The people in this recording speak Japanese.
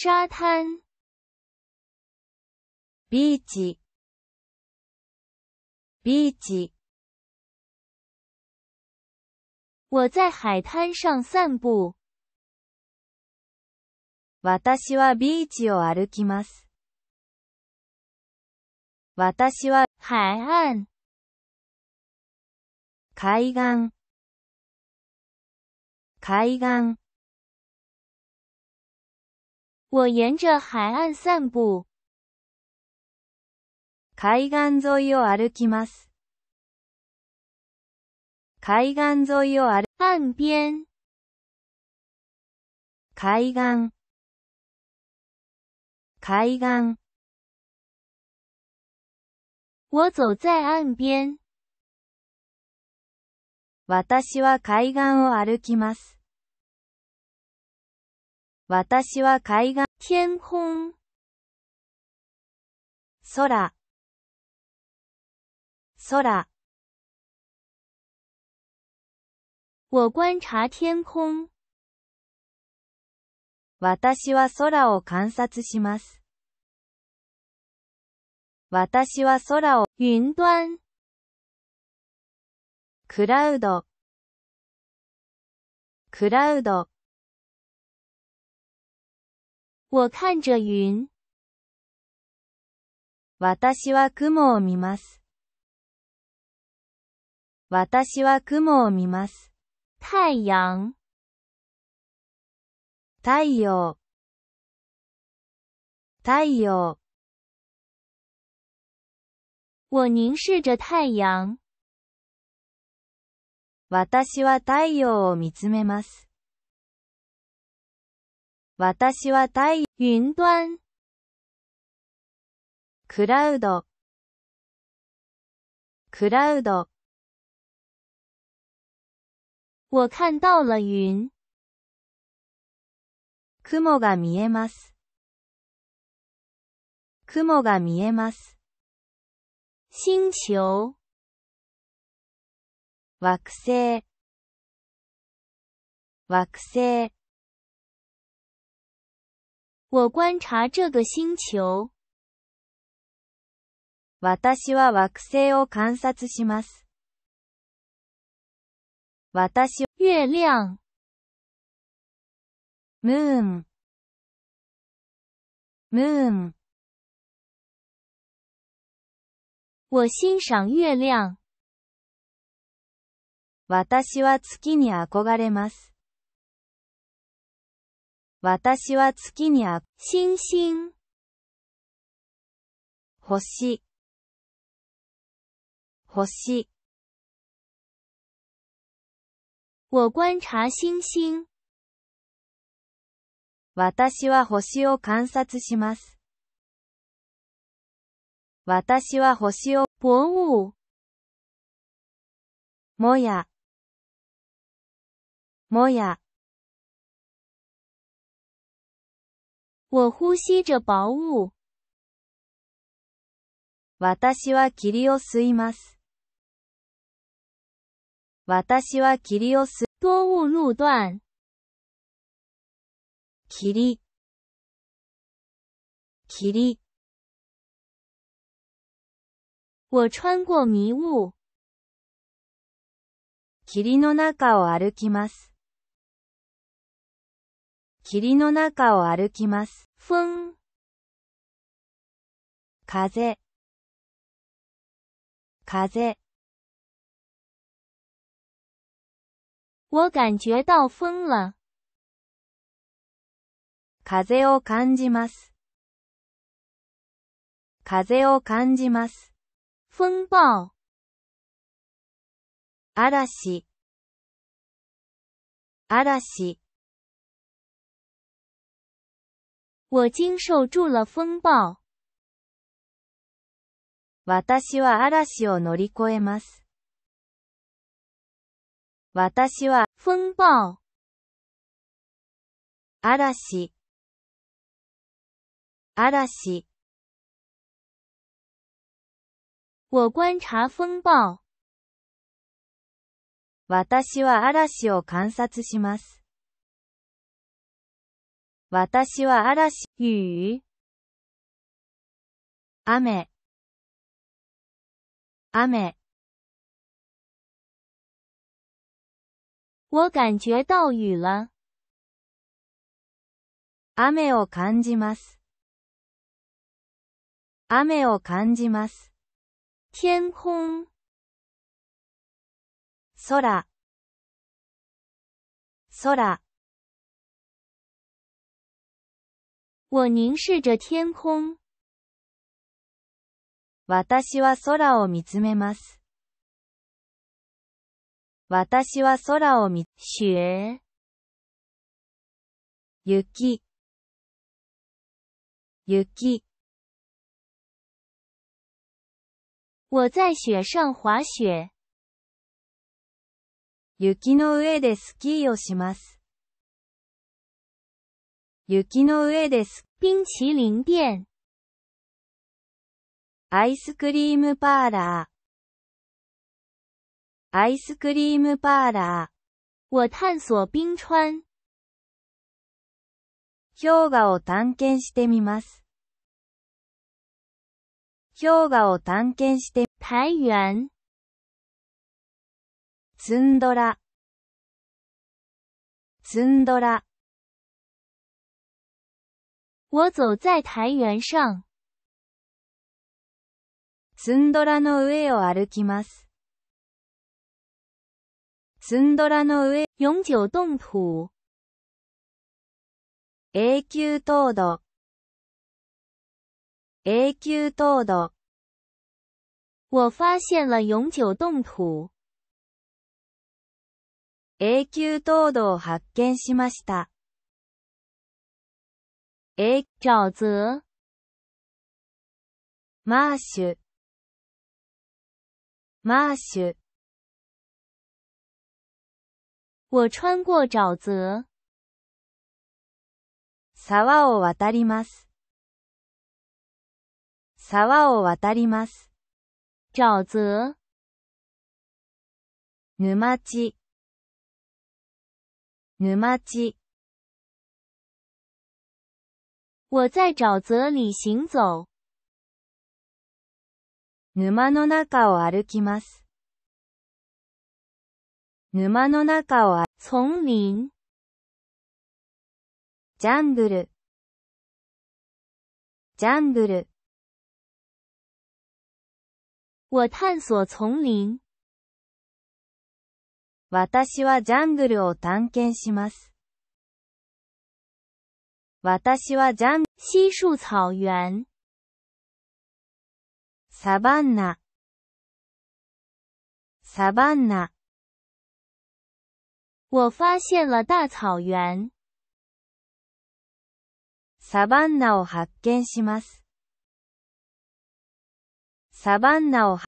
沙滩ビーチビーチ我在海滩上散步。私はビーチを歩きます。私は海岸海岸海岸我沿着海岸散步。海岸沿いを歩きます。海岸沿いを歩、岸边。海岸。海岸。我走在岸边。私は海岸を歩きます。私は海岸、天空。空。空。我观察天空。私は空を観察します。私は空を、云端。クラウド。クラウド。我看着云。私は雲を見ます。私は雲を見ます。太陽。太陽。太陽。我凝視着太陽。私は太陽を見つめます。私は太云端。クラウド。クラウド。我看到了云。雲が見えます。雲が見えます。星球。惑星。惑星。我观察这个星球。私は惑星を観察します。私は月亮。ムーン。ムーン。我欣赏月亮。私は月に憧れます。私は月にあ、星々。星。星。我观察星星。私は星を観察します。私は星を、博物。もや。もや。我呼吸着薄雾。私は霧を吸います。私は霧を吸う。多雾路段。霧。霧。我穿过迷雾。霧の中を歩きます。霧の中を歩きます。ふん。風、風。我感觉到風了。風を感じます。風を感じます。風暴。嵐。嵐。我经受住了风暴。私は嵐を乗り越えます。私は、風暴。嵐。嵐。我观察风暴。私は嵐を観察します。私は嵐、雨、雨、雨。我感觉到雨了。雨を感じます。雨を感じます。天空。空。空。我凝视着天空。私は空を見つめます。私は空を見、雪。雪。雪。我在雪上滑雪。雪の上でスキーをします。雪の上です。冰淇淋店。アイスクリームパーラー。アイスクリームパーラー。我探索冰川。氷河を探検してみます。氷河を探検して、台湾。ツンドラ。ツンドラ。我走在台原上。ツンドラの上を歩きます。ツンドラの上、永久凍土。永久凍土。永久凍土。我发现了永久冻土。永久凍土を発見しました。え、饺子。マーシュ。マーシュ。我穿过沼泽。沢を渡ります。沢を渡ります。沼泽。沼地。沼地。我在沼泽里行走。沼の中を歩きます。沼の中を、丛林。ジャングル。ジャングル。我探索丛林。私はジャングルを探検します。私はジャン、西树草原。サバンナ、サバンナ。我发现了大草原。サバンナを発見します。サバンナを